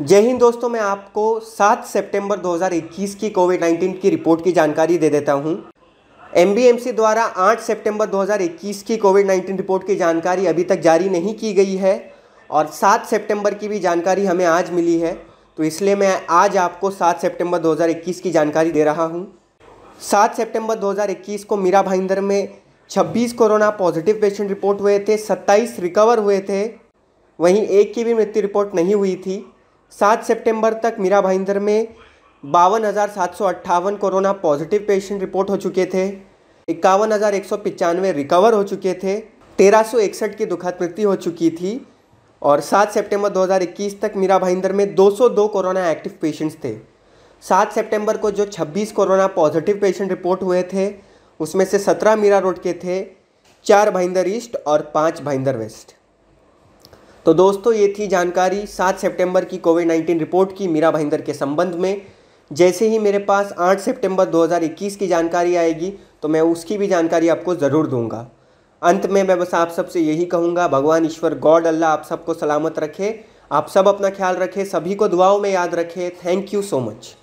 जय हिंद दोस्तों मैं आपको 7 सितंबर 2021 की कोविड 19 की रिपोर्ट की जानकारी दे देता हूं एमबीएमसी द्वारा 8 सितंबर 2021 की कोविड 19 रिपोर्ट की जानकारी अभी तक जारी नहीं की गई है और 7 सितंबर की भी जानकारी हमें आज मिली है तो इसलिए मैं आज आपको 7 सितंबर 2021 की जानकारी दे रहा हूँ सात सेप्टेम्बर दो को मीरा भाईंदर में छब्बीस कोरोना पॉजिटिव पेशेंट रिपोर्ट हुए थे सत्ताईस रिकवर हुए थे वहीं एक की भी मृत्यु रिपोर्ट नहीं हुई थी सात सितंबर तक मीरा भाईंदर में बावन हज़ार सात सौ अट्ठावन कोरोना पॉजिटिव पेशेंट रिपोर्ट हो चुके थे इक्यावन हज़ार एक सौ पचानवे रिकवर हो चुके थे तेरह सौ इकसठ की दुखद मृत्यु हो चुकी थी और सात सितंबर 2021 तक मीरा भाईंदर में 202 कोरोना एक्टिव पेशेंट्स थे सात सितंबर को जो 26 कोरोना पॉजिटिव पेशेंट रिपोर्ट हुए थे उसमें से सत्रह मीरा रोड के थे चार भाईंदर ईस्ट और पाँच भाईंदर वेस्ट तो दोस्तों ये थी जानकारी सात सितंबर की कोविड नाइन्टीन रिपोर्ट की मीरा भाईंदर के संबंध में जैसे ही मेरे पास आठ सितंबर 2021 की जानकारी आएगी तो मैं उसकी भी जानकारी आपको ज़रूर दूंगा अंत में मैं बस आप सबसे यही कहूँगा भगवान ईश्वर गॉड अल्लाह आप सबको सलामत रखे आप सब अपना ख्याल रखें सभी को दुआओं में याद रखें थैंक यू सो मच